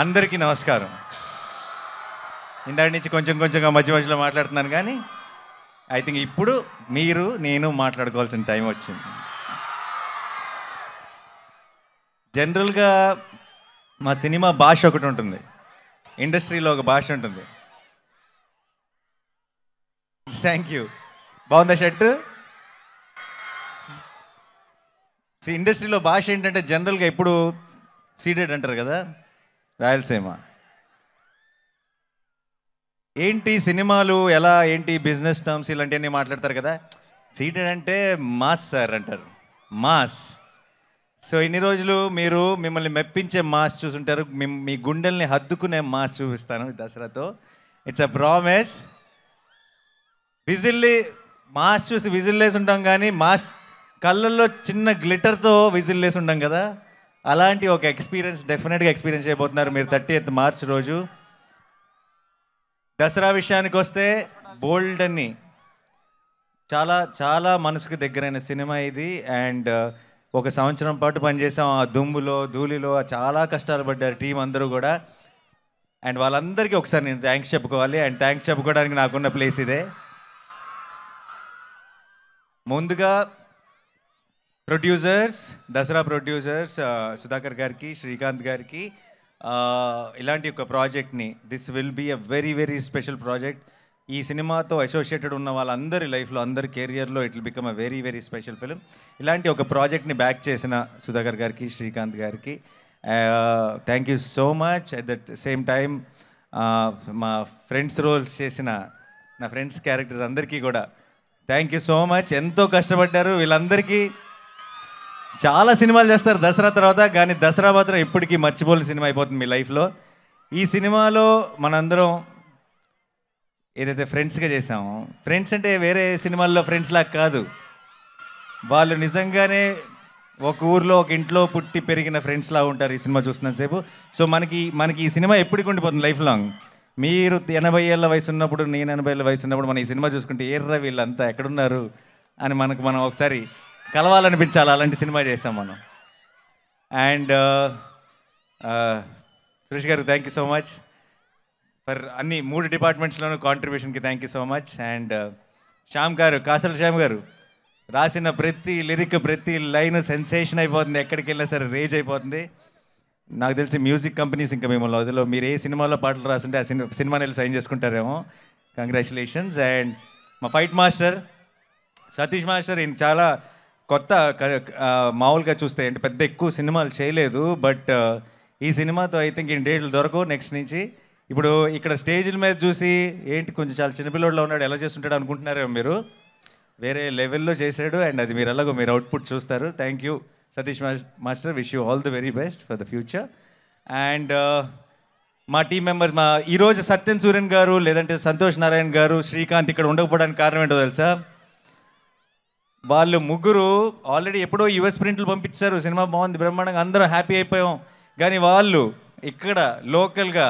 అందరికీ నమస్కారం ఇందాటి నుంచి కొంచెం కొంచెంగా మధ్య మధ్యలో మాట్లాడుతున్నాను కానీ ఐ థింక్ ఇప్పుడు మీరు నేను మాట్లాడుకోవాల్సిన టైం వచ్చింది జనరల్గా మా సినిమా భాష ఒకటి ఉంటుంది ఇండస్ట్రీలో ఒక భాష ఉంటుంది థ్యాంక్ యూ బాగుందా షర్టు ఇండస్ట్రీలో భాష ఏంటంటే జనరల్గా ఎప్పుడు సీడెడ్ అంటారు కదా రాయలసీమ ఏంటి సినిమాలు ఎలా ఏంటి బిజినెస్ టర్మ్స్ ఇలాంటివన్నీ మాట్లాడతారు కదా సీటెడ్ అంటే మాస్ సార్ అంటారు మాస్ సో ఇన్ని రోజులు మీరు మిమ్మల్ని మెప్పించే మాస్ చూసుంటారు మీ గుండెల్ని హద్దుకునే మాస్ చూపిస్తాను దసరాతో ఇట్స్ అ ప్రామిస్ విజిల్లి మాస్ చూసి విజిల్ వేసి ఉంటాం కానీ మాస్ కళ్ళల్లో చిన్న గ్లిటర్తో విజిల్ వేసి ఉంటాం కదా అలాంటి ఒక ఎక్స్పీరియన్స్ డెఫినెట్గా ఎక్స్పీరియన్స్ చేయబోతున్నారు మీరు థర్టీ ఎయిత్ మార్చ్ రోజు దసరా విషయానికి వస్తే బోల్డ్ అని చాలా చాలా మనసుకు దగ్గరైన సినిమా ఇది అండ్ ఒక సంవత్సరం పాటు పనిచేసాం ఆ దుమ్ములో ధూళిలో చాలా కష్టాలు పడ్డారు టీం అందరూ కూడా అండ్ వాళ్ళందరికీ ఒకసారి నేను థ్యాంక్స్ చెప్పుకోవాలి అండ్ థ్యాంక్స్ చెప్పుకోవడానికి నాకున్న ప్లేస్ ఇదే ముందుగా ప్రొడ్యూసర్స్ దసరా ప్రొడ్యూసర్స్ సుధాకర్ గారికి శ్రీకాంత్ గారికి ఇలాంటి ఒక ప్రాజెక్ట్ని this will be a very very special project ఈ సినిమాతో అసోసియేటెడ్ ఉన్న వాళ్ళందరి లైఫ్లో అందరి కెరియర్లో it will become a very very special film ఇలాంటి ఒక ప్రాజెక్ట్ని బ్యాక్ చేసిన సుధాకర్ గారికి శ్రీకాంత్ గారికి thank you so much at the same time మా ఫ్రెండ్స్ రోల్స్ చేసిన నా ఫ్రెండ్స్ క్యారెక్టర్స్ అందరికీ కూడా థ్యాంక్ యూ సో మచ్ ఎంతో కష్టపడ్డారు వీళ్ళందరికీ చాలా సినిమాలు చేస్తారు దసరా తర్వాత కానీ దసరా మాత్రం ఎప్పటికీ మర్చిపోలేని సినిమా అయిపోతుంది మీ లైఫ్లో ఈ సినిమాలో మనందరం ఏదైతే ఫ్రెండ్స్గా చేసామో ఫ్రెండ్స్ అంటే వేరే సినిమాల్లో ఫ్రెండ్స్ లాగా కాదు వాళ్ళు నిజంగానే ఒక ఊర్లో ఒక ఇంట్లో పుట్టి పెరిగిన ఫ్రెండ్స్లా ఉంటారు ఈ సినిమా చూస్తున్నంతసేపు సో మనకి మనకి ఈ సినిమా ఎప్పటికి ఉండిపోతుంది లైఫ్ లాంగ్ మీరు ఎనభై ఏళ్ళ వయసు ఉన్నప్పుడు నేను ఎనభై ఏళ్ళ వయసు ఉన్నప్పుడు మనం ఈ సినిమా చూసుకుంటే ఏర్రా వీళ్ళంతా ఎక్కడున్నారు అని మనకు మనం ఒకసారి కలవాలనిపించాలి అలాంటి సినిమా చేసాం మనం అండ్ సురేష్ గారికి thank you so much for అన్ని మూడు డిపార్ట్మెంట్స్లోనూ కాంట్రిబ్యూషన్కి thank you so much and Shyam గారు కాసల శ్యామ్ గారు రాసిన ప్రతి లిరిక్ ప్రతి లైన్ సెన్సేషన్ అయిపోతుంది ఎక్కడికి వెళ్ళినా సరే రేజ్ అయిపోతుంది నాకు తెలిసి మ్యూజిక్ కంపెనీస్ ఇంకా మిమ్మల్ని అదిలో మీరు ఏ సినిమాలో పాటలు రాసుంటే ఆ సినిమా సినిమాని వెళ్ళి సైన్ చేసుకుంటారేమో కంగ్రాచులేషన్స్ అండ్ మా ఫైట్ మాస్టర్ సతీష్ మాస్టర్ ఈయన చాలా కొత్త మామూలుగా చూస్తే అంటే పెద్ద ఎక్కువ సినిమాలు చేయలేదు బట్ ఈ సినిమాతో ఐ థింక్ ఇన్ డేట్లు దొరకవు నెక్స్ట్ నుంచి ఇప్పుడు ఇక్కడ స్టేజ్ల మీద చూసి ఏంటి కొంచెం చాలా చిన్నపిల్లోడ్లో ఉన్నాడు ఎలా చేస్తుంటాడు అనుకుంటున్నారేమో మీరు వేరే లెవెల్లో చేశాడు అండ్ అది మీరు ఎలాగో మీరు అవుట్పుట్ చూస్తారు thank you Satish master wish you all the very best for the future and మా టీం మెంబర్స్ మా ఈరోజు సత్యన్ సూర్యన్ గారు లేదంటే సంతోష్ నారాయణ్ గారు శ్రీకాంత్ ఇక్కడ ఉండకపోవడానికి కారణం ఏంటో తెలుసా వాళ్ళు ముగ్గురు ఆల్రెడీ ఎప్పుడో యుఎస్ ప్రింట్లు పంపించారు సినిమా బాగుంది బ్రహ్మాండంగా అందరూ హ్యాపీ అయిపోయాం కానీ వాళ్ళు ఇక్కడ లోకల్గా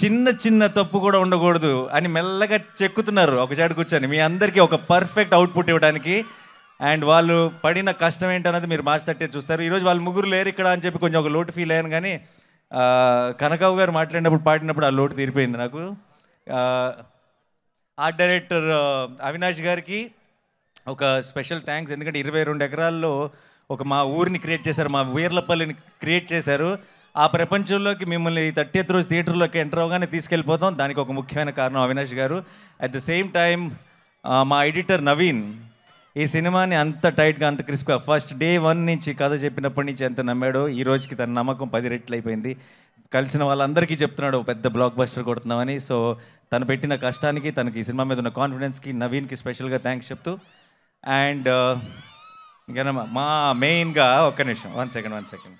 చిన్న చిన్న తప్పు కూడా ఉండకూడదు అని మెల్లగా చెక్కుతున్నారు ఒక చాటు కూర్చొని మీ అందరికీ ఒక పర్ఫెక్ట్ అవుట్పుట్ ఇవ్వడానికి అండ్ వాళ్ళు పడిన కష్టం ఏంటన్నది మీరు మార్చి తట్టే చూస్తారు ఈరోజు వాళ్ళు ముగ్గురు లేరు ఇక్కడ అని చెప్పి కొంచెం ఒక లోటు ఫీల్ అయ్యాను కానీ కనకావు గారు మాట్లాడినప్పుడు పాడినప్పుడు ఆ లోటు తీరిపోయింది నాకు ఆర్ట్ డైరెక్టర్ అవినాష్ గారికి ఒక స్పెషల్ థ్యాంక్స్ ఎందుకంటే ఇరవై రెండు ఎకరాల్లో ఒక మా ఊరిని క్రియేట్ చేశారు మా వీర్లపల్లిని క్రియేట్ చేశారు ఆ ప్రపంచంలోకి మిమ్మల్ని థర్టీ రోజు థియేటర్లోకి ఎంటర్ అవగానే తీసుకెళ్ళిపోతాం దానికి ఒక ముఖ్యమైన కారణం అవినాష్ గారు అట్ ద సేమ్ టైం మా ఎడిటర్ నవీన్ ఈ సినిమాని అంత టైట్గా అంత క్రిస్ప్గా ఫస్ట్ డే వన్ నుంచి కథ చెప్పినప్పటి నుంచి ఎంత నమ్మాడో ఈ రోజుకి తన నమ్మకం పది రెట్లు అయిపోయింది కలిసిన వాళ్ళందరికీ చెప్తున్నాడు పెద్ద బ్లాక్ బస్టర్ కొడుతున్నామని సో తను పెట్టిన కష్టానికి తనకి ఈ సినిమా మీద ఉన్న కాన్ఫిడెన్స్కి నవీన్కి స్పెషల్గా థ్యాంక్స్ చెప్తూ అండ్ ఇంకా మా మెయిన్గా ఒక్క నిమిషం వన్ సెకండ్ వన్ సెకండ్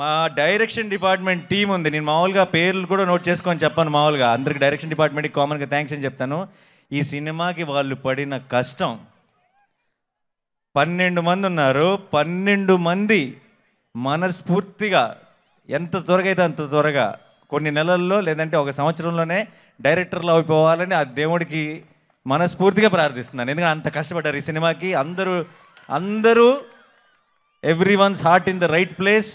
మా డైరెక్షన్ డిపార్ట్మెంట్ టీం ఉంది నేను మామూలుగా పేర్లు కూడా నోట్ చేసుకొని చెప్పాను మామూలుగా అందరికి డైరెక్షన్ డిపార్ట్మెంట్కి కామన్గా థ్యాంక్స్ అని చెప్తాను ఈ సినిమాకి వాళ్ళు పడిన కష్టం పన్నెండు మంది ఉన్నారు పన్నెండు మంది మనస్ఫూర్తిగా ఎంత త్వరగా అయితే అంత త్వరగా కొన్ని నెలల్లో లేదంటే ఒక సంవత్సరంలోనే డైరెక్టర్లు అయిపోవాలని ఆ దేవుడికి మనస్ఫూర్తిగా ప్రార్థిస్తున్నాను ఎందుకంటే అంత కష్టపడ్డారు ఈ సినిమాకి అందరూ అందరూ everyone's heart in the right place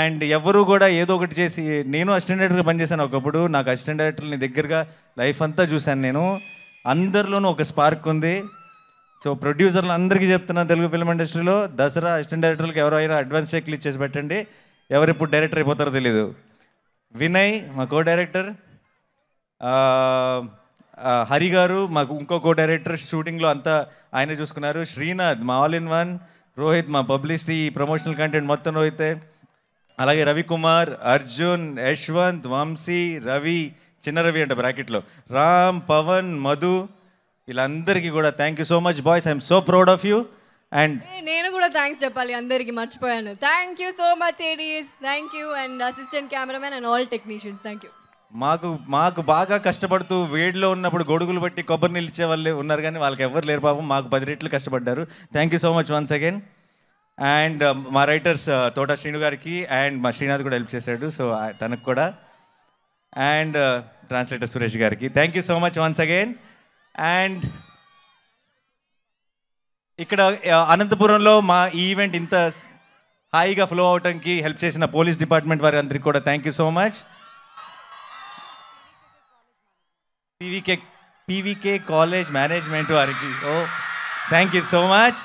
and ఎవరు కూడా ఏదో ఒకటి చేసి నేను అసిస్టెంట్ డైరెక్టర్గా పనిచేశాను ఒకప్పుడు నాకు అసిస్టెంట్ డైరెక్టర్ని దగ్గరగా లైఫ్ అంతా చూశాను నేను అందరిలోనూ ఒక స్పార్క్ ఉంది సో ప్రొడ్యూసర్లు అందరికీ చెప్తున్నాను తెలుగు ఫిల్మ్ ఇండస్ట్రీలో దసరా అసిస్టెంట్ డైరెక్టర్లకు ఎవరైనా అడ్వాన్స్ చెక్లు ఇచ్చేసి పెట్టండి ఎవరు ఇప్పుడు డైరెక్టర్ అయిపోతారో తెలియదు వినయ్ మా కో డైరెక్టర్ హరి గారు మాకు ఇంకో కో డైరెక్టర్ షూటింగ్లో అంతా ఆయనే చూసుకున్నారు శ్రీనాథ్ మా ఆల్ ఇన్ వన్ రోహిత్ మా పబ్లిసిటీ ప్రమోషనల్ కంటెంట్ మొత్తం రోహితే అలాగే రవికుమార్ అర్జున్ యశ్వంత్ వంశీ రవి చిన్న రవి అంటే బ్రాకెట్లో రామ్ పవన్ మధు వీళ్ళందరికీ కూడా thank you so much boys I'm so proud of you and నేను కూడా థ్యాంక్స్ చెప్పాలి అందరికి మర్చిపోయాను thank you so much ADs thank you and assistant cameramen and all technicians thank you మాకు మాకు బాగా కష్టపడుతూ వేడిలో ఉన్నప్పుడు గొడుగులు బట్టి కొబ్బరి నిలిచే వాళ్ళే ఉన్నారు కానీ వాళ్ళకి ఎవరు లేరు పాపం మాకు పది రెట్లు కష్టపడ్డారు thank you so much once again and మా రైటర్స్ uh, తోట శ్రీను గారికి అండ్ మా శ్రీనాథ్ కూడా హెల్ప్ చేశాడు సో తనకు కూడా అండ్ ట్రాన్స్లేటర్ uh, సురేష్ గారికి thank you so much once again and ఇక్కడ అనంతపురంలో మా ఈవెంట్ ఇంత హాయిగా ఫ్లో అవటానికి హెల్ప్ చేసిన పోలీస్ డిపార్ట్మెంట్ వారి అందరికీ కూడా thank you so much PVK PVK college management వారికి ఓ thank you so much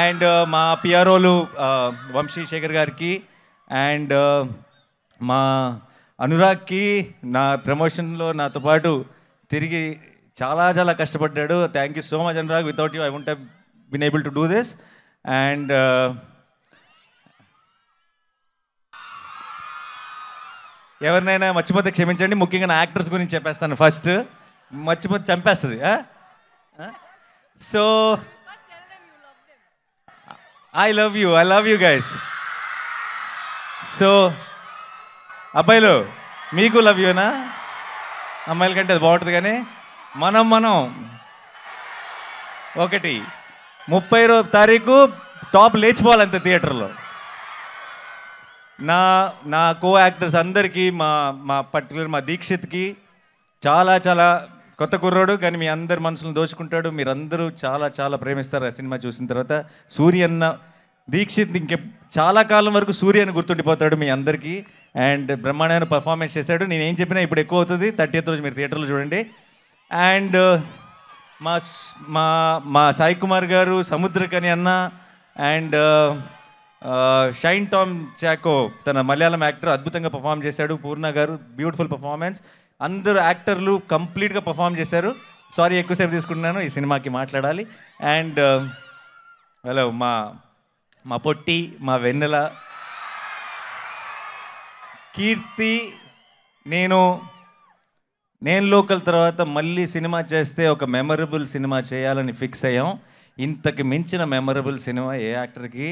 and మా పిఆర్ఓలు వంశీశేఖర్ గారికి అండ్ uh, మా అనురాగ్కి నా ప్రమోషన్లో నాతో పాటు తిరిగి చాలా చాలా కష్టపడ్డాడు thank you so much Anurag without you I won't been able to do this. And uh, ఎవరినైనా మర్చిపోతే క్షమించండి ముఖ్యంగా నా యాక్టర్స్ గురించి చెప్పేస్తాను ఫస్ట్ మర్చిపోతే చంపేస్తుంది so I love you I love you guys so అబ్బాయిలు మీకు లవ్ యూనా అమ్మాయిల కంటే అది బాగుంటుంది కానీ మనం మనం ఒకటి ముప్పై తారీఖు టాప్ లేచిపోవాలంతే థియేటర్లో నా నా కో యాక్టర్స్ అందరికీ మా మా పర్టికులర్ మా దీక్షిత్కి చాలా చాలా కొత్త కుర్రాడు కానీ మీ అందరి మనసులను దోచుకుంటాడు మీరందరూ చాలా చాలా ప్రేమిస్తారు ఆ సినిమా చూసిన తర్వాత సూర్య అన్న దీక్షిత్ ఇంకే చాలా కాలం వరకు సూర్య అని గుర్తుండిపోతాడు మీ అందరికీ అండ్ బ్రహ్మాండమైన పర్ఫార్మెన్స్ చేశాడు నేను ఏం చెప్పినా ఇప్పుడు ఎక్కువ అవుతుంది థర్టీ రోజు మీరు థియేటర్లో చూడండి అండ్ మా మా మా సాయి కుమార్ గారు సముద్రకని అన్న అండ్ షైన్ టామ్ చాకో తన మలయాళం యాక్టర్ అద్భుతంగా పర్ఫామ్ చేశాడు పూర్ణ గారు బ్యూటిఫుల్ పర్ఫార్మెన్స్ అందరు యాక్టర్లు కంప్లీట్గా పర్ఫామ్ చేశారు సారీ ఎక్కువసేపు తీసుకుంటున్నాను ఈ సినిమాకి మాట్లాడాలి అండ్ హలో మా మా పొట్టి మా వెన్నెల కీర్తి నేను నేను లోకల్ తర్వాత మళ్ళీ సినిమా చేస్తే ఒక మెమరబుల్ సినిమా చేయాలని ఫిక్స్ అయ్యాం ఇంతకు మించిన మెమరబుల్ సినిమా ఏ యాక్టర్కి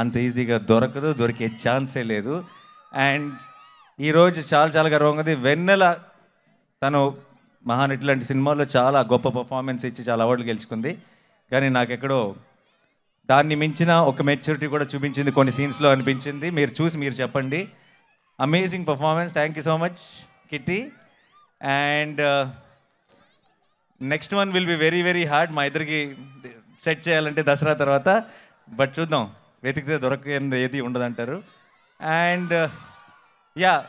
అంత ఈజీగా దొరకదు దొరికే ఛాన్సే లేదు అండ్ ఈరోజు చాలా చాలా గర్వంగా ఉంది వెన్నెల తను మహానటి లాంటి సినిమాలో చాలా గొప్ప పర్ఫార్మెన్స్ ఇచ్చి చాలా అవార్డులు గెలుచుకుంది కానీ నాకెక్కడో దాన్ని మించిన ఒక మెచ్యూరిటీ కూడా చూపించింది కొన్ని సీన్స్లో అనిపించింది మీరు చూసి మీరు చెప్పండి amazing performance thank you so much Kitty and next one will be very very hard మా ఇద్దరికి సెట్ చేయాలంటే దసరా తర్వాత బట్ చూద్దాం వెతికితే దొరకనిది ఏది ఉండదంటారు అండ్ యా uh,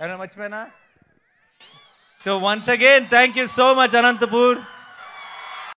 ఎవరైనా మర్చిపోయినా so once again thank you so much Anantapur